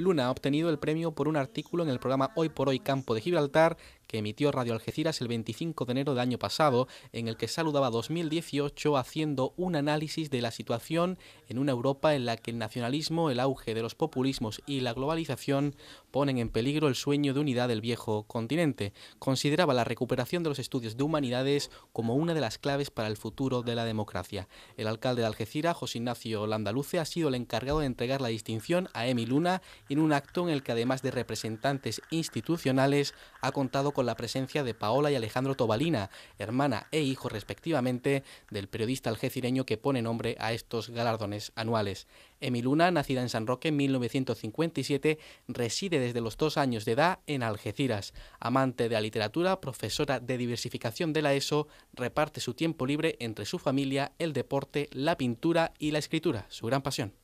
Luna ha obtenido el premio por un artículo en el programa Hoy por Hoy Campo de Gibraltar que emitió Radio Algeciras el 25 de enero del año pasado, en el que saludaba 2018 haciendo un análisis de la situación en una Europa en la que el nacionalismo, el auge de los populismos y la globalización ponen en peligro el sueño de unidad del viejo continente. Consideraba la recuperación de los estudios de humanidades como una de las claves para el futuro de la democracia. El alcalde de Algeciras, José Ignacio Landaluce, ha sido el encargado de entregar la distinción a Emi Luna en un acto en el que además de representantes institucionales ha contado con con la presencia de Paola y Alejandro Tobalina, hermana e hijo respectivamente del periodista algecireño que pone nombre a estos galardones anuales. Emiluna, nacida en San Roque en 1957, reside desde los dos años de edad en Algeciras. Amante de la literatura, profesora de diversificación de la ESO, reparte su tiempo libre entre su familia, el deporte, la pintura y la escritura, su gran pasión.